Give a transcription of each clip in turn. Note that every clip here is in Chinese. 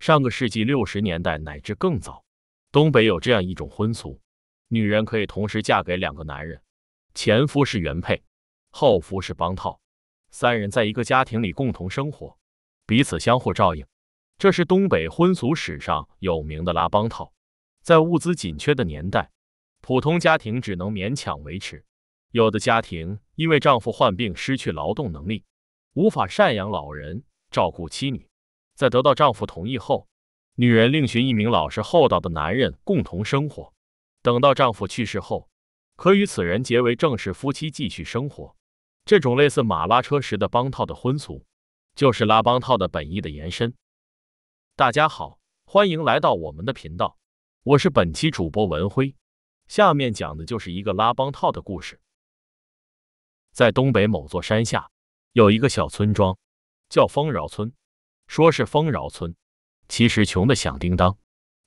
上个世纪六十年代乃至更早，东北有这样一种婚俗：女人可以同时嫁给两个男人，前夫是原配，后夫是帮套，三人在一个家庭里共同生活，彼此相互照应。这是东北婚俗史上有名的“拉帮套”。在物资紧缺的年代，普通家庭只能勉强维持；有的家庭因为丈夫患病失去劳动能力，无法赡养老人、照顾妻女。在得到丈夫同意后，女人另寻一名老实厚道的男人共同生活。等到丈夫去世后，可与此人结为正式夫妻，继续生活。这种类似马拉车时的帮套的婚俗，就是拉帮套的本意的延伸。大家好，欢迎来到我们的频道，我是本期主播文辉。下面讲的就是一个拉帮套的故事。在东北某座山下，有一个小村庄，叫丰饶村。说是丰饶村，其实穷的响叮当，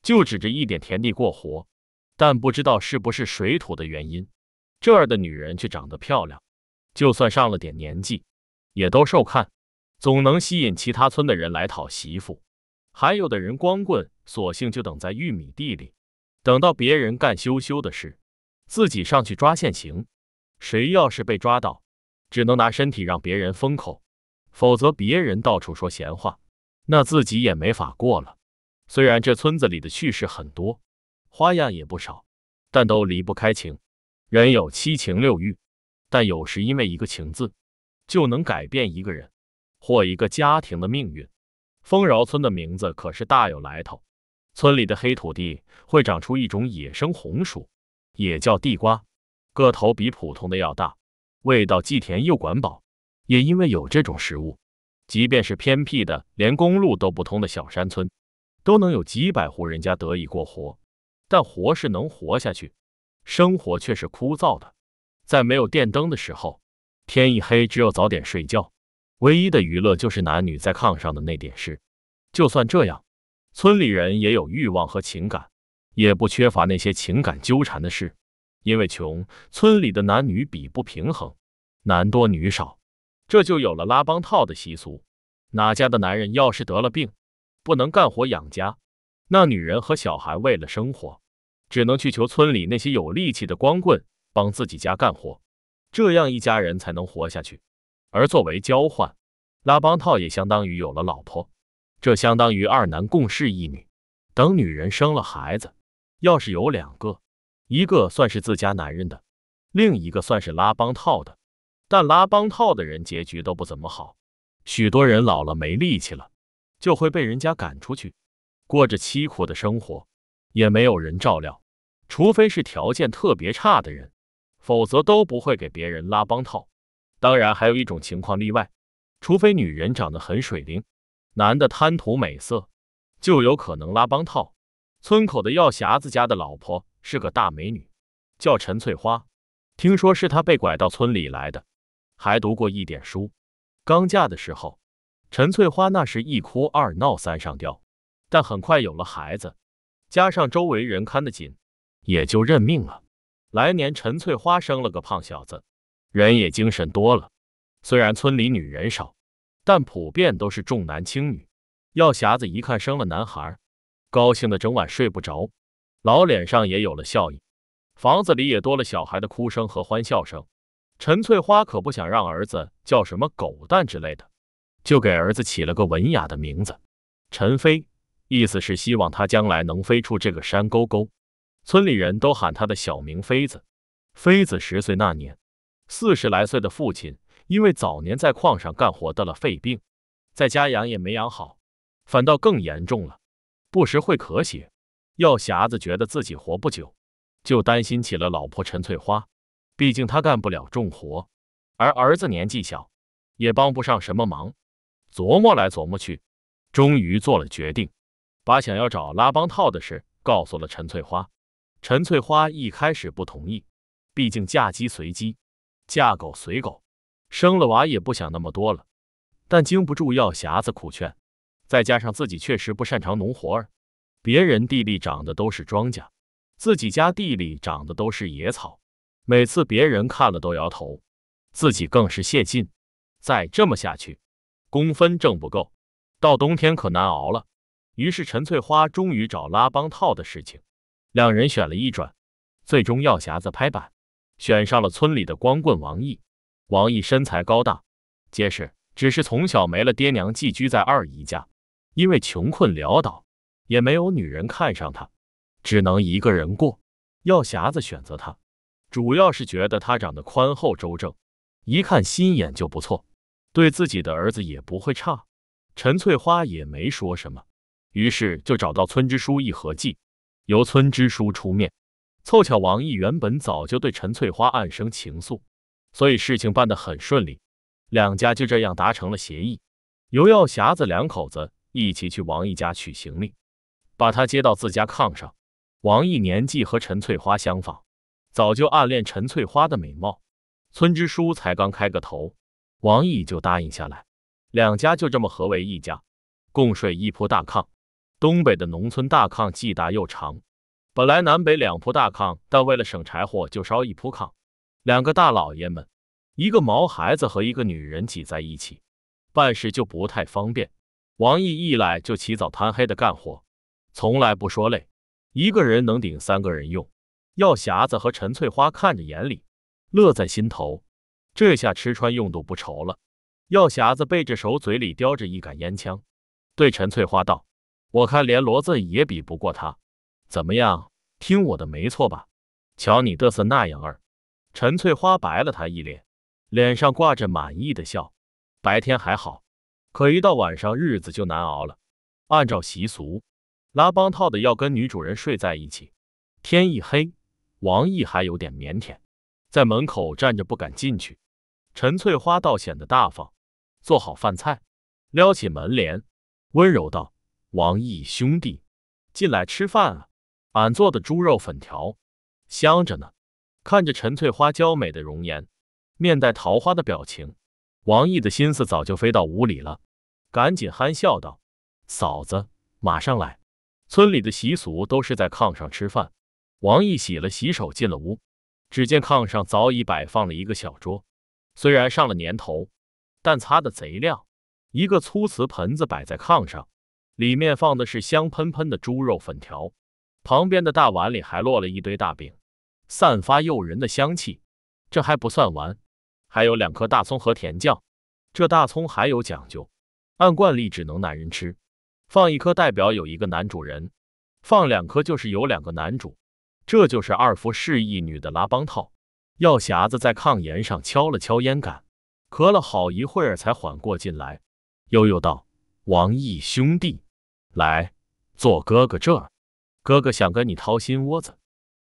就指着一点田地过活。但不知道是不是水土的原因，这儿的女人却长得漂亮，就算上了点年纪，也都受看，总能吸引其他村的人来讨媳妇。还有的人光棍，索性就等在玉米地里，等到别人干羞羞的事，自己上去抓现行。谁要是被抓到，只能拿身体让别人封口，否则别人到处说闲话。那自己也没法过了。虽然这村子里的趣事很多，花样也不少，但都离不开情。人有七情六欲，但有时因为一个“情”字，就能改变一个人或一个家庭的命运。丰饶村的名字可是大有来头。村里的黑土地会长出一种野生红薯，也叫地瓜，个头比普通的要大，味道既甜又管饱。也因为有这种食物。即便是偏僻的、连公路都不通的小山村，都能有几百户人家得以过活。但活是能活下去，生活却是枯燥的。在没有电灯的时候，天一黑只有早点睡觉。唯一的娱乐就是男女在炕上的那点事。就算这样，村里人也有欲望和情感，也不缺乏那些情感纠缠的事。因为穷，村里的男女比不平衡，男多女少。这就有了拉帮套的习俗，哪家的男人要是得了病，不能干活养家，那女人和小孩为了生活，只能去求村里那些有力气的光棍帮自己家干活，这样一家人才能活下去。而作为交换，拉帮套也相当于有了老婆，这相当于二男共侍一女。等女人生了孩子，要是有两个，一个算是自家男人的，另一个算是拉帮套的。但拉帮套的人结局都不怎么好，许多人老了没力气了，就会被人家赶出去，过着凄苦的生活，也没有人照料。除非是条件特别差的人，否则都不会给别人拉帮套。当然，还有一种情况例外，除非女人长得很水灵，男的贪图美色，就有可能拉帮套。村口的药匣子家的老婆是个大美女，叫陈翠花，听说是她被拐到村里来的。还读过一点书，刚嫁的时候，陈翠花那是一哭二闹三上吊，但很快有了孩子，加上周围人看得紧，也就认命了。来年陈翠花生了个胖小子，人也精神多了。虽然村里女人少，但普遍都是重男轻女。药匣子一看生了男孩，高兴的整晚睡不着，老脸上也有了笑意，房子里也多了小孩的哭声和欢笑声。陈翠花可不想让儿子叫什么狗蛋之类的，就给儿子起了个文雅的名字——陈飞，意思是希望他将来能飞出这个山沟沟。村里人都喊他的小名“飞子”。飞子十岁那年，四十来岁的父亲因为早年在矿上干活得了肺病，在家养也没养好，反倒更严重了，不时会咳血。药匣子觉得自己活不久，就担心起了老婆陈翠花。毕竟他干不了重活，而儿子年纪小，也帮不上什么忙。琢磨来琢磨去，终于做了决定，把想要找拉帮套的事告诉了陈翠花。陈翠花一开始不同意，毕竟嫁鸡随鸡，嫁狗随狗，生了娃也不想那么多了。但经不住药匣子苦劝，再加上自己确实不擅长农活儿，别人地里长的都是庄稼，自己家地里长的都是野草。每次别人看了都摇头，自己更是泄劲。再这么下去，工分挣不够，到冬天可难熬了。于是陈翠花终于找拉帮套的事情，两人选了一转，最终药匣子拍板，选上了村里的光棍王毅。王毅身材高大结实，只是从小没了爹娘，寄居在二姨家，因为穷困潦倒，也没有女人看上他，只能一个人过。药匣子选择他。主要是觉得他长得宽厚周正，一看心眼就不错，对自己的儿子也不会差。陈翠花也没说什么，于是就找到村支书一合计，由村支书出面。凑巧王毅原本早就对陈翠花暗生情愫，所以事情办得很顺利，两家就这样达成了协议。尤耀霞子两口子一起去王毅家取行李，把他接到自家炕上。王毅年纪和陈翠花相仿。早就暗恋陈翠花的美貌，村支书才刚开个头，王毅就答应下来，两家就这么合为一家，共睡一铺大炕。东北的农村大炕既大又长，本来南北两铺大炕，但为了省柴火就烧一铺炕。两个大老爷们，一个毛孩子和一个女人挤在一起，办事就不太方便。王毅一来就起早贪黑的干活，从来不说累，一个人能顶三个人用。药匣子和陈翠花看着眼里，乐在心头。这下吃穿用度不愁了。药匣子背着手，嘴里叼着一杆烟枪，对陈翠花道：“我看连骡子也比不过他。怎么样？听我的没错吧？瞧你嘚瑟那样儿。”陈翠花白了他一脸，脸上挂着满意的笑。白天还好，可一到晚上，日子就难熬了。按照习俗，拉帮套的要跟女主人睡在一起。天一黑。王毅还有点腼腆，在门口站着不敢进去。陈翠花倒显得大方，做好饭菜，撩起门帘，温柔道：“王毅兄弟，进来吃饭啊！俺做的猪肉粉条，香着呢。”看着陈翠花娇美的容颜，面带桃花的表情，王毅的心思早就飞到屋里了，赶紧憨笑道：“嫂子，马上来。村里的习俗都是在炕上吃饭。”王毅洗了洗手，进了屋，只见炕上早已摆放了一个小桌，虽然上了年头，但擦得贼亮。一个粗瓷盆子摆在炕上，里面放的是香喷喷的猪肉粉条，旁边的大碗里还落了一堆大饼，散发诱人的香气。这还不算完，还有两颗大葱和甜酱。这大葱还有讲究，按惯例只能男人吃，放一颗代表有一个男主人，放两颗就是有两个男主。这就是二夫侍一女的拉帮套。药匣子在炕沿上敲了敲烟杆，咳了好一会儿才缓过劲来，悠悠道：“王毅兄弟，来，坐哥哥这儿。哥哥想跟你掏心窝子。”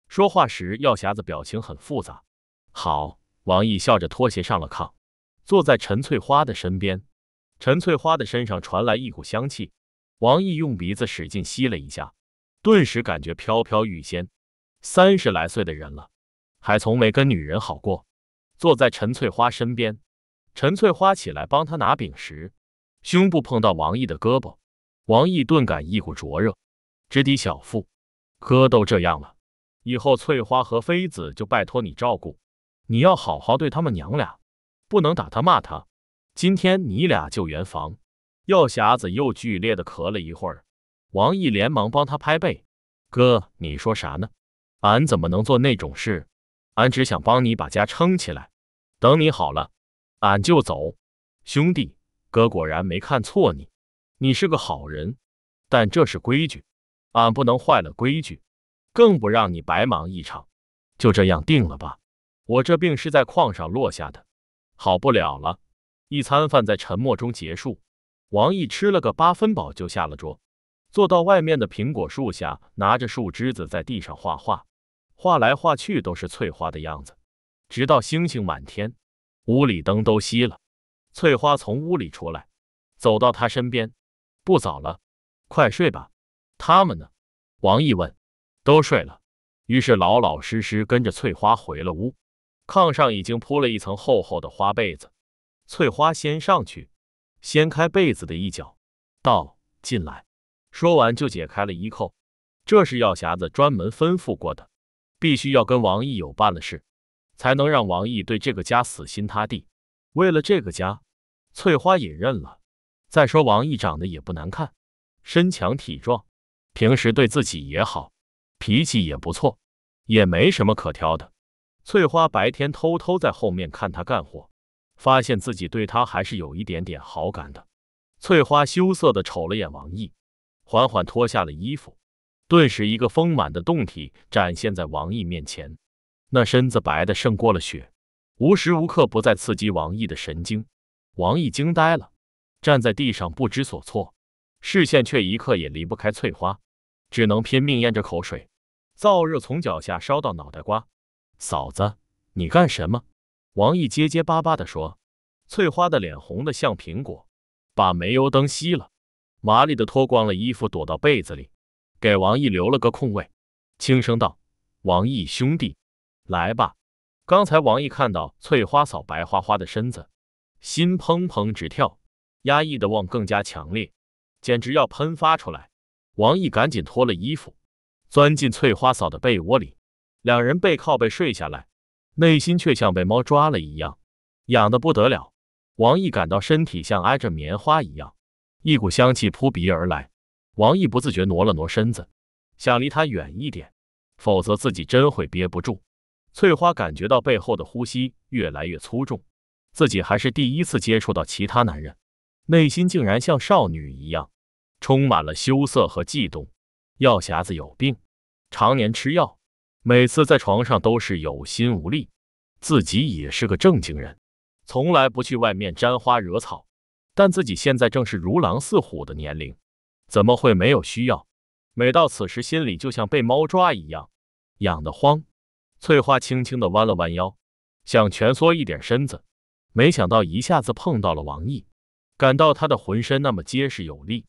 说话时，药匣子表情很复杂。好，王毅笑着脱鞋上了炕，坐在陈翠花的身边。陈翠花的身上传来一股香气，王毅用鼻子使劲吸了一下，顿时感觉飘飘欲仙。三十来岁的人了，还从没跟女人好过。坐在陈翠花身边，陈翠花起来帮她拿饼时，胸部碰到王毅的胳膊，王毅顿感一股灼热，直抵小腹。哥都这样了，以后翠花和妃子就拜托你照顾，你要好好对他们娘俩，不能打他骂他。今天你俩就圆房。药匣子又剧烈的咳了一会儿，王毅连忙帮他拍背。哥，你说啥呢？俺怎么能做那种事？俺只想帮你把家撑起来，等你好了，俺就走。兄弟，哥果然没看错你，你是个好人。但这是规矩，俺不能坏了规矩，更不让你白忙一场。就这样定了吧。我这病是在矿上落下的，好不了了。一餐饭在沉默中结束。王毅吃了个八分饱就下了桌，坐到外面的苹果树下，拿着树枝子在地上画画。画来画去都是翠花的样子，直到星星满天，屋里灯都熄了。翠花从屋里出来，走到他身边：“不早了，快睡吧。”他们呢？王毅问：“都睡了。”于是老老实实跟着翠花回了屋。炕上已经铺了一层厚厚的花被子，翠花先上去，掀开被子的一角，道：“进来。”说完就解开了衣扣，这是药匣子专门吩咐过的。必须要跟王毅有办的事，才能让王毅对这个家死心塌地。为了这个家，翠花也认了。再说王毅长得也不难看，身强体壮，平时对自己也好，脾气也不错，也没什么可挑的。翠花白天偷偷在后面看他干活，发现自己对他还是有一点点好感的。翠花羞涩的瞅了眼王毅，缓缓脱下了衣服。顿时，一个丰满的胴体展现在王毅面前，那身子白的胜过了雪，无时无刻不在刺激王毅的神经。王毅惊呆了，站在地上不知所措，视线却一刻也离不开翠花，只能拼命咽着口水。燥热从脚下烧到脑袋瓜。嫂子，你干什么？王毅结结巴巴地说。翠花的脸红得像苹果，把煤油灯熄了，麻利的脱光了衣服，躲到被子里。给王毅留了个空位，轻声道：“王毅兄弟，来吧。”刚才王毅看到翠花嫂白花花的身子，心砰砰直跳，压抑的望更加强烈，简直要喷发出来。王毅赶紧脱了衣服，钻进翠花嫂的被窝里，两人背靠背睡下来，内心却像被猫抓了一样，痒的不得了。王毅感到身体像挨着棉花一样，一股香气扑鼻而来。王毅不自觉挪了挪身子，想离他远一点，否则自己真会憋不住。翠花感觉到背后的呼吸越来越粗重，自己还是第一次接触到其他男人，内心竟然像少女一样，充满了羞涩和悸动。药匣子有病，常年吃药，每次在床上都是有心无力。自己也是个正经人，从来不去外面沾花惹草，但自己现在正是如狼似虎的年龄。怎么会没有需要？每到此时，心里就像被猫抓一样，痒得慌。翠花轻轻地弯了弯腰，想蜷缩一点身子，没想到一下子碰到了王毅，感到他的浑身那么结实有力，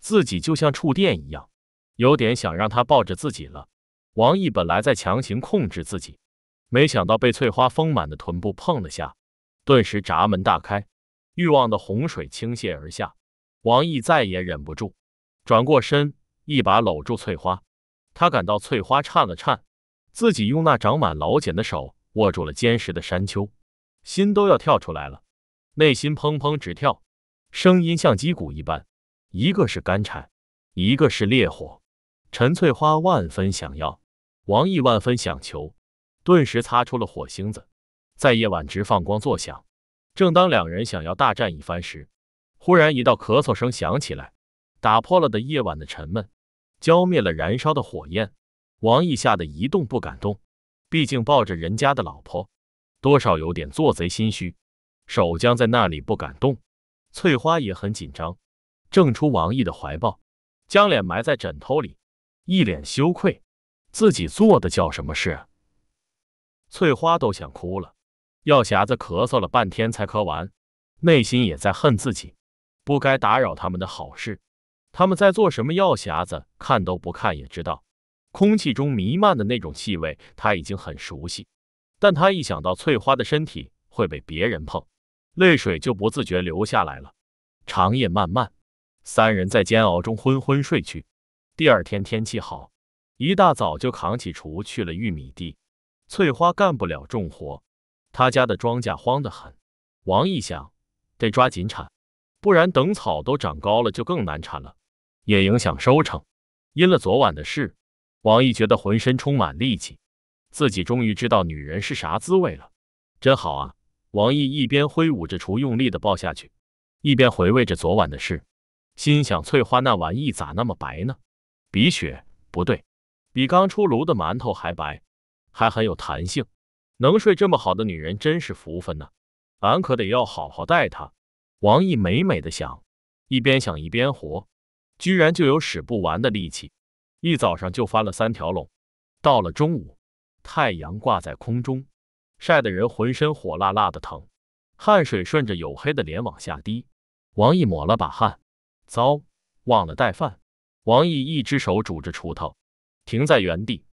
自己就像触电一样，有点想让他抱着自己了。王毅本来在强行控制自己，没想到被翠花丰满的臀部碰了下，顿时闸门大开，欲望的洪水倾泻而下，王毅再也忍不住。转过身，一把搂住翠花，他感到翠花颤了颤，自己用那长满老茧的手握住了坚实的山丘，心都要跳出来了，内心砰砰直跳，声音像击鼓一般，一个是干柴，一个是烈火。陈翠花万分想要，王毅万分想求，顿时擦出了火星子，在夜晚直放光作响。正当两人想要大战一番时，忽然一道咳嗽声响起来。打破了的夜晚的沉闷，浇灭了燃烧的火焰。王毅吓得一动不敢动，毕竟抱着人家的老婆，多少有点做贼心虚，手僵在那里不敢动。翠花也很紧张，挣出王毅的怀抱，将脸埋在枕头里，一脸羞愧，自己做的叫什么事？翠花都想哭了。药匣子咳嗽了半天才咳完，内心也在恨自己，不该打扰他们的好事。他们在做什么？药匣子看都不看也知道，空气中弥漫的那种气味，他已经很熟悉。但他一想到翠花的身体会被别人碰，泪水就不自觉流下来了。长夜漫漫，三人在煎熬中昏昏睡去。第二天天气好，一大早就扛起锄去了玉米地。翠花干不了重活，他家的庄稼荒得很。王毅想，得抓紧铲，不然等草都长高了，就更难铲了。也影响收成。因了昨晚的事，王毅觉得浑身充满力气，自己终于知道女人是啥滋味了，真好啊！王毅一边挥舞着锄，用力的抱下去，一边回味着昨晚的事，心想：翠花那玩意咋那么白呢？比雪不对，比刚出炉的馒头还白，还很有弹性。能睡这么好的女人真是福分呢，俺可得要好好待她。王毅美美的想，一边想一边活。居然就有使不完的力气，一早上就翻了三条垄。到了中午，太阳挂在空中，晒得人浑身火辣辣的疼，汗水顺着黝黑的脸往下滴。王毅抹了把汗，糟，忘了带饭。王毅一只手拄着锄头，停在原地，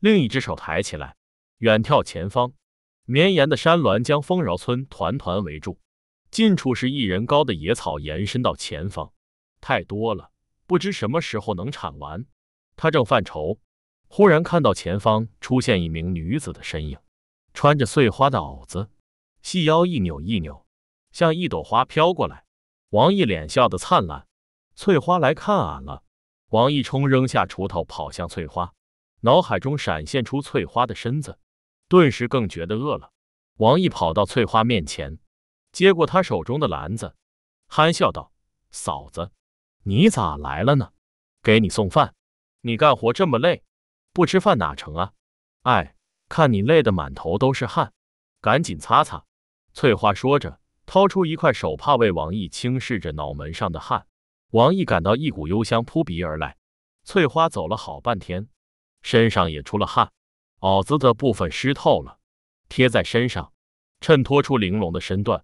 另一只手抬起来，远眺前方。绵延的山峦将丰饶村团团围住，近处是一人高的野草延伸到前方，太多了。不知什么时候能铲完，他正犯愁，忽然看到前方出现一名女子的身影，穿着碎花的袄子，细腰一扭一扭，像一朵花飘过来。王毅脸笑得灿烂，翠花来看俺了。王毅冲扔下锄头跑向翠花，脑海中闪现出翠花的身子，顿时更觉得饿了。王毅跑到翠花面前，接过她手中的篮子，憨笑道：“嫂子。”你咋来了呢？给你送饭。你干活这么累，不吃饭哪成啊？哎，看你累得满头都是汗，赶紧擦擦。翠花说着，掏出一块手帕为王毅轻拭着脑门上的汗。王毅感到一股幽香扑鼻而来。翠花走了好半天，身上也出了汗，袄子的部分湿透了，贴在身上，衬托出玲珑的身段。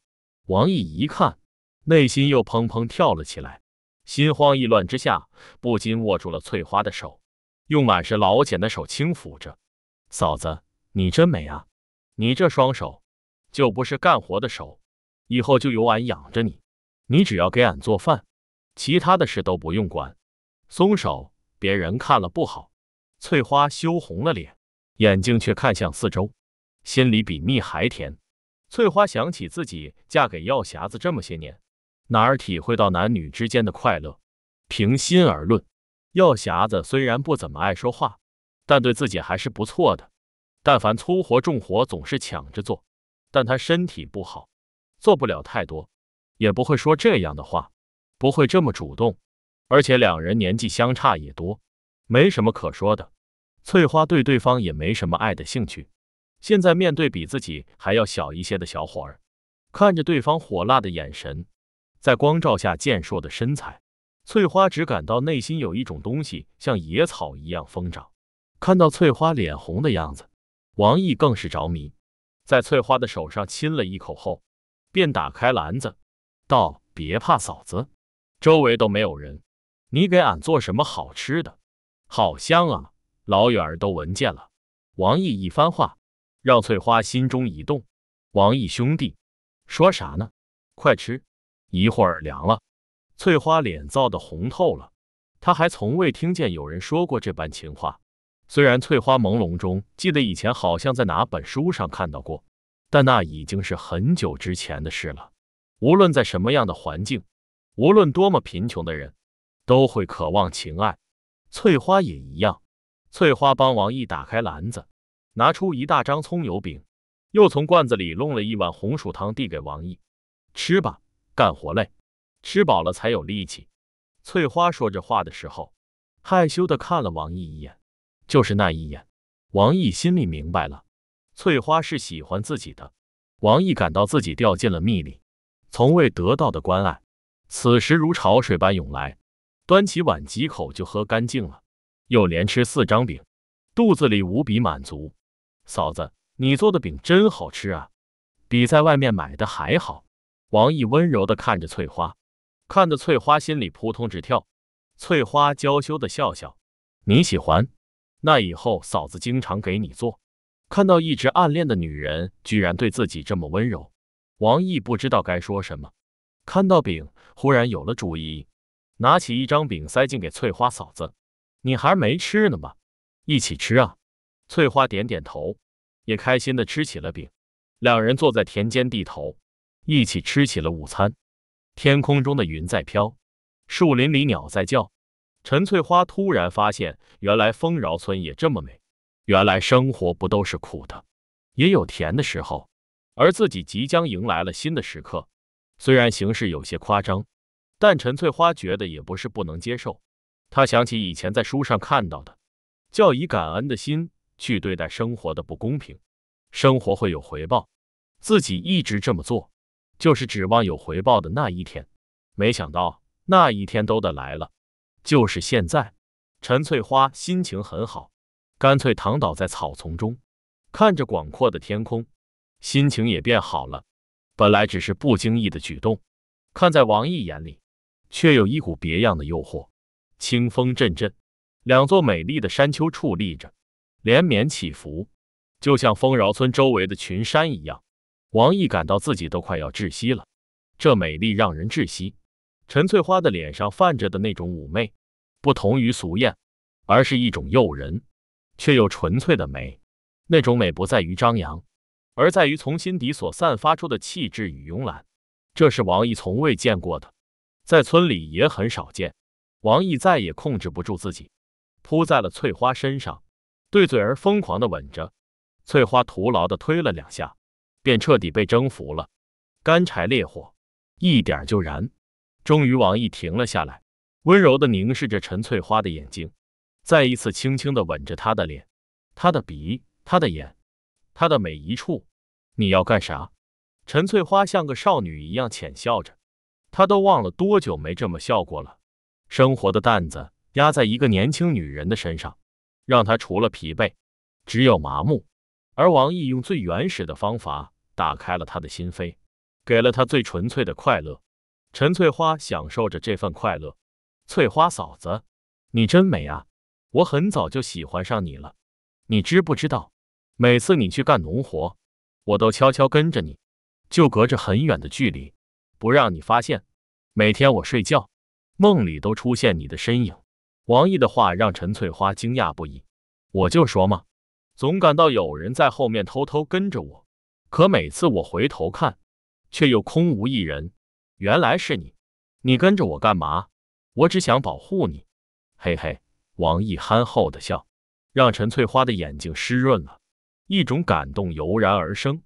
王毅一看，内心又砰砰跳了起来。心慌意乱之下，不禁握住了翠花的手，用满是老茧的手轻抚着：“嫂子，你真美啊！你这双手就不是干活的手，以后就由俺养着你。你只要给俺做饭，其他的事都不用管。”松手，别人看了不好。翠花羞红了脸，眼睛却看向四周，心里比蜜还甜。翠花想起自己嫁给药匣子这么些年。哪儿体会到男女之间的快乐？平心而论，药匣子虽然不怎么爱说话，但对自己还是不错的。但凡粗活重活总是抢着做，但他身体不好，做不了太多，也不会说这样的话，不会这么主动。而且两人年纪相差也多，没什么可说的。翠花对对方也没什么爱的兴趣。现在面对比自己还要小一些的小伙儿，看着对方火辣的眼神。在光照下健硕的身材，翠花只感到内心有一种东西像野草一样疯长。看到翠花脸红的样子，王毅更是着迷，在翠花的手上亲了一口后，便打开篮子，道：“别怕嫂子，周围都没有人，你给俺做什么好吃的？好香啊，老远儿都闻见了。”王毅一番话让翠花心中一动。王毅兄弟，说啥呢？快吃。一会儿凉了，翠花脸臊得红透了。她还从未听见有人说过这般情话。虽然翠花朦胧中记得以前好像在哪本书上看到过，但那已经是很久之前的事了。无论在什么样的环境，无论多么贫穷的人，都会渴望情爱。翠花也一样。翠花帮王毅打开篮子，拿出一大张葱油饼，又从罐子里弄了一碗红薯汤递给王毅：“吃吧。”干活累，吃饱了才有力气。翠花说着话的时候，害羞的看了王毅一眼。就是那一眼，王毅心里明白了，翠花是喜欢自己的。王毅感到自己掉进了蜜里，从未得到的关爱，此时如潮水般涌来。端起碗，几口就喝干净了，又连吃四张饼，肚子里无比满足。嫂子，你做的饼真好吃啊，比在外面买的还好。王毅温柔地看着翠花，看得翠花心里扑通直跳。翠花娇羞地笑笑：“你喜欢？那以后嫂子经常给你做。”看到一直暗恋的女人居然对自己这么温柔，王毅不知道该说什么。看到饼，忽然有了主意，拿起一张饼塞进给翠花嫂子：“你还没吃呢吧？一起吃啊！”翠花点点头，也开心地吃起了饼。两人坐在田间地头。一起吃起了午餐，天空中的云在飘，树林里鸟在叫。陈翠花突然发现，原来丰饶村也这么美，原来生活不都是苦的，也有甜的时候。而自己即将迎来了新的时刻。虽然形式有些夸张，但陈翠花觉得也不是不能接受。她想起以前在书上看到的，叫以感恩的心去对待生活的不公平，生活会有回报。自己一直这么做。就是指望有回报的那一天，没想到那一天都得来了。就是现在，陈翠花心情很好，干脆躺倒在草丛中，看着广阔的天空，心情也变好了。本来只是不经意的举动，看在王毅眼里，却有一股别样的诱惑。清风阵阵，两座美丽的山丘矗立着，连绵起伏，就像丰饶村周围的群山一样。王毅感到自己都快要窒息了，这美丽让人窒息。陈翠花的脸上泛着的那种妩媚，不同于俗艳，而是一种诱人却又纯粹的美。那种美不在于张扬，而在于从心底所散发出的气质与慵懒。这是王毅从未见过的，在村里也很少见。王毅再也控制不住自己，扑在了翠花身上，对嘴儿疯狂的吻着。翠花徒劳的推了两下。便彻底被征服了，干柴烈火，一点就燃。终于，王毅停了下来，温柔地凝视着陈翠花的眼睛，再一次轻轻地吻着她的脸，她的鼻，她的眼，她的每一处。你要干啥？陈翠花像个少女一样浅笑着，她都忘了多久没这么笑过了。生活的担子压在一个年轻女人的身上，让她除了疲惫，只有麻木。而王毅用最原始的方法。打开了他的心扉，给了他最纯粹的快乐。陈翠花享受着这份快乐。翠花嫂子，你真美啊！我很早就喜欢上你了。你知不知道？每次你去干农活，我都悄悄跟着你，就隔着很远的距离，不让你发现。每天我睡觉，梦里都出现你的身影。王毅的话让陈翠花惊讶不已。我就说嘛，总感到有人在后面偷偷跟着我。可每次我回头看，却又空无一人。原来是你，你跟着我干嘛？我只想保护你。嘿嘿，王毅憨厚的笑，让陈翠花的眼睛湿润了，一种感动油然而生。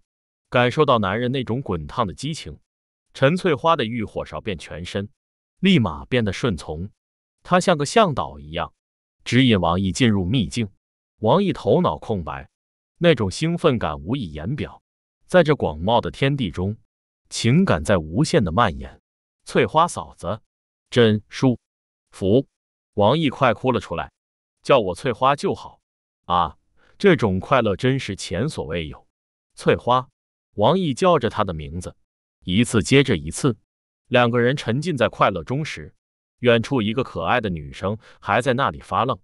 感受到男人那种滚烫的激情，陈翠花的欲火烧遍全身，立马变得顺从。她像个向导一样，指引王毅进入秘境。王毅头脑空白，那种兴奋感无以言表。在这广袤的天地中，情感在无限的蔓延。翠花嫂子，真舒服。王毅快哭了出来，叫我翠花就好啊！这种快乐真是前所未有。翠花，王毅叫着她的名字，一次接着一次。两个人沉浸在快乐中时，远处一个可爱的女生还在那里发愣：“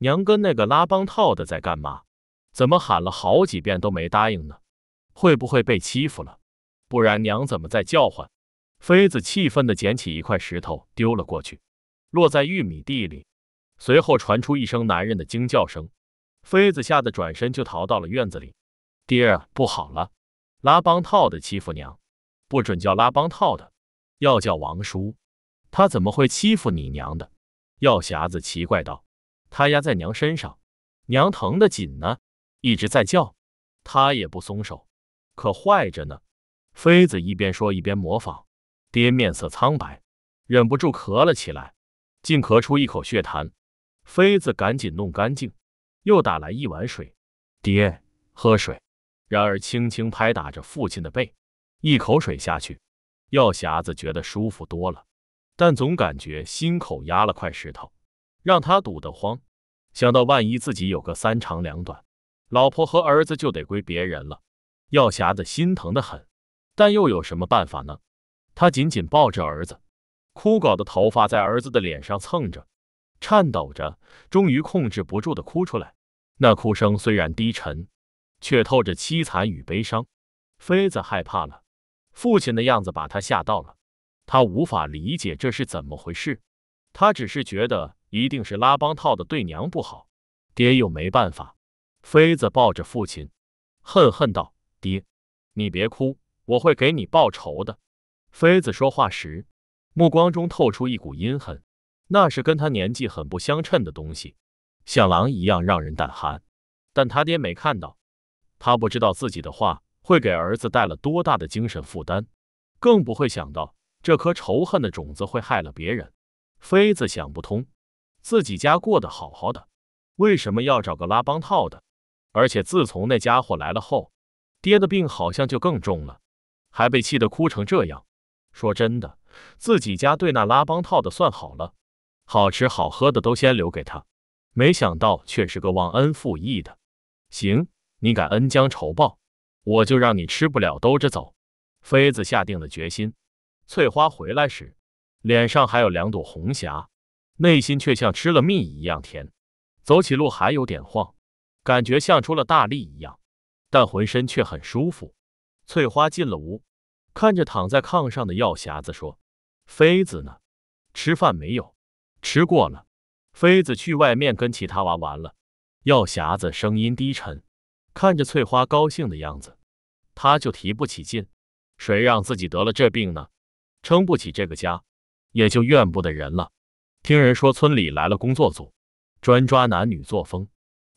娘跟那个拉帮套的在干嘛？怎么喊了好几遍都没答应呢？”会不会被欺负了？不然娘怎么在叫唤？妃子气愤地捡起一块石头丢了过去，落在玉米地里。随后传出一声男人的惊叫声，妃子吓得转身就逃到了院子里。爹，不好了！拉帮套的欺负娘，不准叫拉帮套的，要叫王叔。他怎么会欺负你娘的？药匣子奇怪道：“他压在娘身上，娘疼得紧呢，一直在叫，他也不松手。”可坏着呢！妃子一边说一边模仿。爹面色苍白，忍不住咳了起来，竟咳出一口血痰。妃子赶紧弄干净，又打来一碗水。爹，喝水。然而轻轻拍打着父亲的背，一口水下去，药匣子觉得舒服多了，但总感觉心口压了块石头，让他堵得慌。想到万一自己有个三长两短，老婆和儿子就得归别人了。药匣子心疼的很，但又有什么办法呢？他紧紧抱着儿子，枯槁的头发在儿子的脸上蹭着，颤抖着，终于控制不住的哭出来。那哭声虽然低沉，却透着凄惨与悲伤。妃子害怕了，父亲的样子把他吓到了，他无法理解这是怎么回事。他只是觉得一定是拉帮套的对娘不好，爹又没办法。妃子抱着父亲，恨恨道。爹，你别哭，我会给你报仇的。妃子说话时，目光中透出一股阴狠，那是跟他年纪很不相称的东西，像狼一样让人胆寒。但他爹没看到，他不知道自己的话会给儿子带了多大的精神负担，更不会想到这颗仇恨的种子会害了别人。妃子想不通，自己家过得好好的，为什么要找个拉帮套的？而且自从那家伙来了后，爹的病好像就更重了，还被气得哭成这样。说真的，自己家对那拉帮套的算好了，好吃好喝的都先留给他，没想到却是个忘恩负义的。行，你敢恩将仇报，我就让你吃不了兜着走。妃子下定了决心。翠花回来时，脸上还有两朵红霞，内心却像吃了蜜一样甜，走起路还有点晃，感觉像出了大力一样。但浑身却很舒服。翠花进了屋，看着躺在炕上的药匣子，说：“妃子呢？吃饭没有？吃过了。妃子去外面跟其他娃玩了。”药匣子声音低沉，看着翠花高兴的样子，他就提不起劲。谁让自己得了这病呢？撑不起这个家，也就怨不得人了。听人说村里来了工作组，专抓男女作风，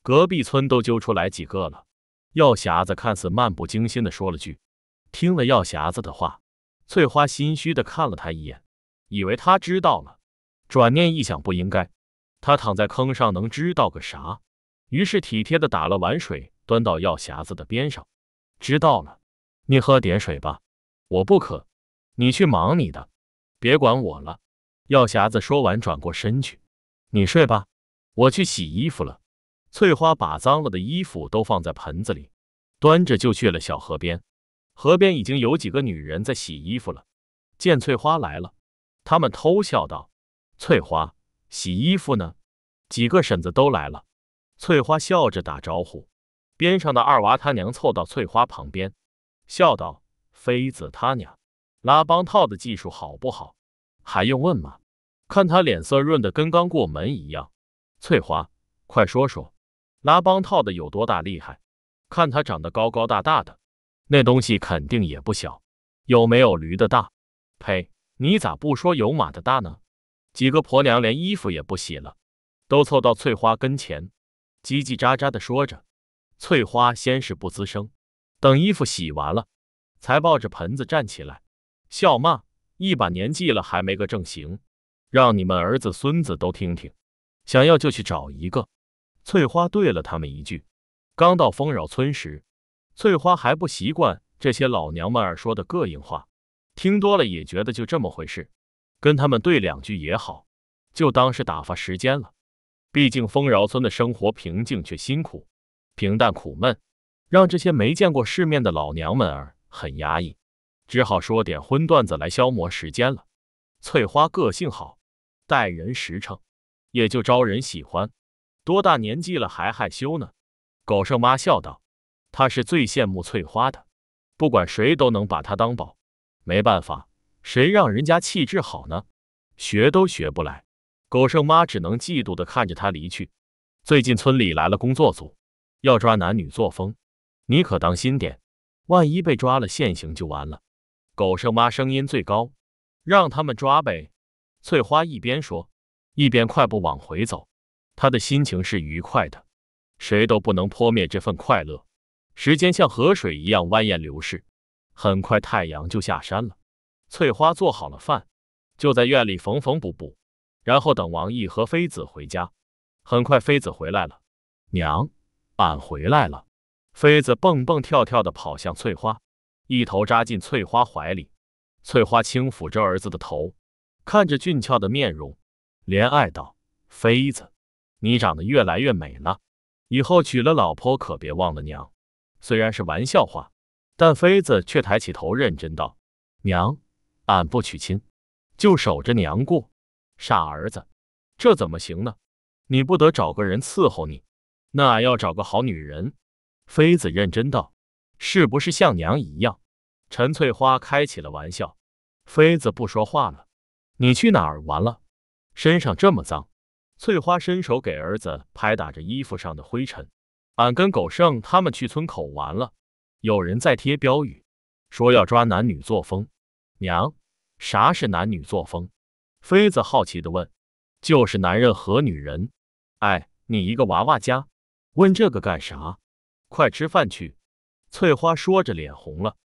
隔壁村都揪出来几个了。药匣子看似漫不经心地说了句：“听了药匣子的话，翠花心虚地看了他一眼，以为他知道了。转念一想，不应该，他躺在坑上能知道个啥？于是体贴地打了碗水，端到药匣子的边上。知道了，你喝点水吧，我不渴。你去忙你的，别管我了。”药匣子说完，转过身去：“你睡吧，我去洗衣服了。”翠花把脏了的衣服都放在盆子里，端着就去了小河边。河边已经有几个女人在洗衣服了。见翠花来了，她们偷笑道：“翠花洗衣服呢。”几个婶子都来了，翠花笑着打招呼。边上的二娃他娘凑到翠花旁边，笑道：“妃子他娘，拉帮套的技术好不好？还用问吗？看他脸色润得跟刚过门一样。”翠花，快说说。拉帮套的有多大厉害？看他长得高高大大的，那东西肯定也不小，有没有驴的大？呸！你咋不说有马的大呢？几个婆娘连衣服也不洗了，都凑到翠花跟前，叽叽喳喳的说着。翠花先是不吱声，等衣服洗完了，才抱着盆子站起来，笑骂：“一把年纪了还没个正形，让你们儿子孙子都听听，想要就去找一个。”翠花对了他们一句。刚到丰饶村时，翠花还不习惯这些老娘们儿说的膈应话，听多了也觉得就这么回事，跟他们对两句也好，就当是打发时间了。毕竟丰饶村的生活平静却辛苦，平淡苦闷，让这些没见过世面的老娘们儿很压抑，只好说点荤段子来消磨时间了。翠花个性好，待人实诚，也就招人喜欢。多大年纪了还害羞呢？狗剩妈笑道：“她是最羡慕翠花的，不管谁都能把她当宝。没办法，谁让人家气质好呢？学都学不来。”狗剩妈只能嫉妒的看着他离去。最近村里来了工作组，要抓男女作风，你可当心点，万一被抓了现行就完了。狗剩妈声音最高：“让他们抓呗。”翠花一边说，一边快步往回走。他的心情是愉快的，谁都不能泼灭这份快乐。时间像河水一样蜿蜒流逝，很快太阳就下山了。翠花做好了饭，就在院里缝缝补补，然后等王毅和妃子回家。很快，妃子回来了，娘，俺回来了。妃子蹦蹦跳跳地跑向翠花，一头扎进翠花怀里。翠花轻抚着儿子的头，看着俊俏的面容，怜爱道：“妃子。”你长得越来越美了，以后娶了老婆可别忘了娘。虽然是玩笑话，但妃子却抬起头认真道：“娘，俺不娶亲，就守着娘过。傻儿子，这怎么行呢？你不得找个人伺候你？那俺要找个好女人。”妃子认真道：“是不是像娘一样？”陈翠花开起了玩笑，妃子不说话了。你去哪儿玩了？身上这么脏。翠花伸手给儿子拍打着衣服上的灰尘，俺跟狗剩他们去村口玩了，有人在贴标语，说要抓男女作风。娘，啥是男女作风？妃子好奇地问。就是男人和女人。哎，你一个娃娃家，问这个干啥？快吃饭去。翠花说着，脸红了。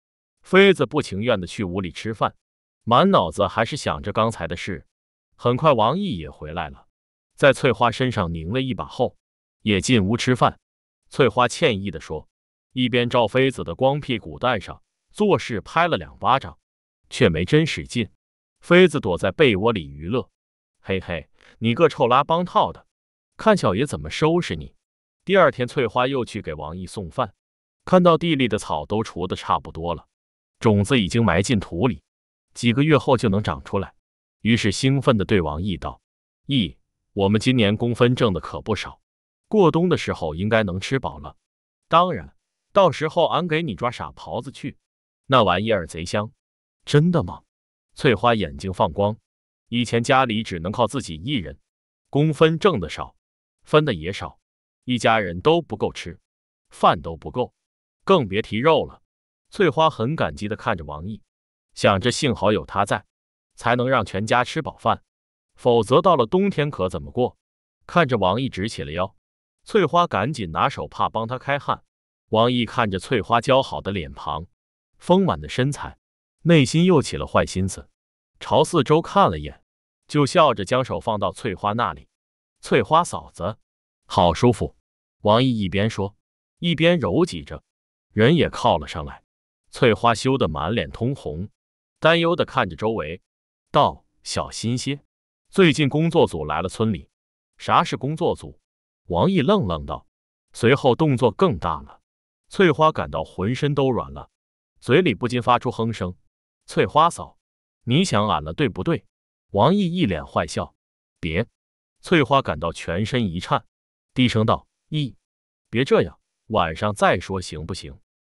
妃子不情愿地去屋里吃饭，满脑子还是想着刚才的事。很快，王毅也回来了。在翠花身上拧了一把后，也进屋吃饭。翠花歉意地说，一边照妃子的光屁股带上做事拍了两巴掌，却没真使劲。妃子躲在被窝里娱乐，嘿嘿，你个臭拉帮套的，看小爷怎么收拾你！第二天，翠花又去给王毅送饭，看到地里的草都锄得差不多了，种子已经埋进土里，几个月后就能长出来。于是兴奋地对王毅道：“毅。”我们今年工分挣的可不少，过冬的时候应该能吃饱了。当然，到时候俺给你抓傻狍子去，那玩意儿贼香。真的吗？翠花眼睛放光。以前家里只能靠自己一人，工分挣的少，分的也少，一家人都不够吃，饭都不够，更别提肉了。翠花很感激的看着王毅，想着幸好有他在，才能让全家吃饱饭。否则到了冬天可怎么过？看着王毅直起了腰，翠花赶紧拿手帕帮他开汗。王毅看着翠花姣好的脸庞、丰满的身材，内心又起了坏心思，朝四周看了眼，就笑着将手放到翠花那里。翠花嫂子，好舒服。王毅一边说，一边揉挤着，人也靠了上来。翠花羞得满脸通红，担忧的看着周围，道：“小心些。”最近工作组来了村里，啥是工作组？王毅愣愣道，随后动作更大了。翠花感到浑身都软了，嘴里不禁发出哼声。翠花嫂，你想俺了对不对？王毅一脸坏笑。别！翠花感到全身一颤，低声道：“毅，别这样，晚上再说行不行？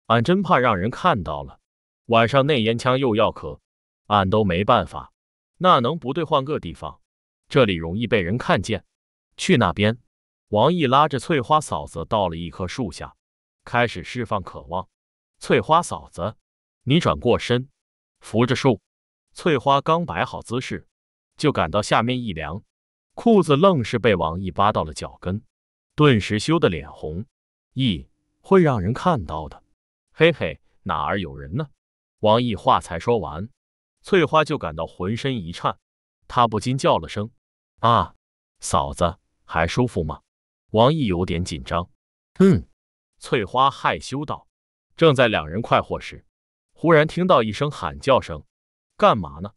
俺真怕让人看到了，晚上那烟枪又要咳，俺都没办法，那能不对？换个地方。”这里容易被人看见，去那边。王毅拉着翠花嫂子到了一棵树下，开始释放渴望。翠花嫂子，你转过身，扶着树。翠花刚摆好姿势，就感到下面一凉，裤子愣是被王毅扒到了脚跟，顿时羞得脸红。咦，会让人看到的。嘿嘿，哪儿有人呢？王毅话才说完，翠花就感到浑身一颤，她不禁叫了声。啊，嫂子还舒服吗？王毅有点紧张。嗯，翠花害羞道。正在两人快活时，忽然听到一声喊叫声：“干嘛呢？”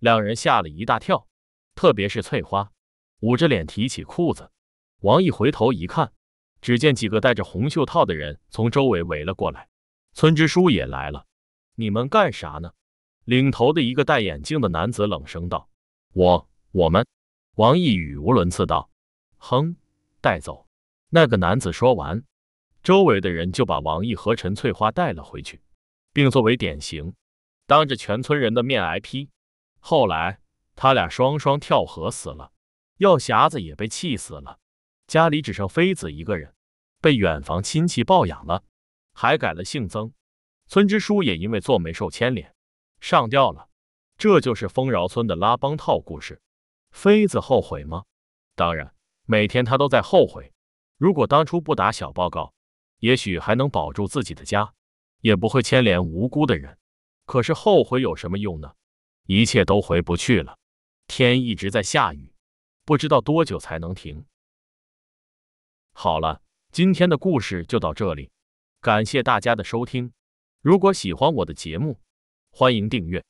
两人吓了一大跳，特别是翠花，捂着脸提起裤子。王毅回头一看，只见几个戴着红袖套的人从周围围了过来，村支书也来了。你们干啥呢？领头的一个戴眼镜的男子冷声道：“我，我们。”王毅语无伦次道：“哼，带走。”那个男子说完，周围的人就把王毅和陈翠花带了回去，并作为典型，当着全村人的面挨批。后来，他俩双双跳河死了，药匣子也被气死了，家里只剩妃子一个人，被远房亲戚抱养了，还改了姓曾。村支书也因为做媒受牵连，上吊了。这就是丰饶村的拉帮套故事。妃子后悔吗？当然，每天她都在后悔。如果当初不打小报告，也许还能保住自己的家，也不会牵连无辜的人。可是后悔有什么用呢？一切都回不去了。天一直在下雨，不知道多久才能停。好了，今天的故事就到这里，感谢大家的收听。如果喜欢我的节目，欢迎订阅。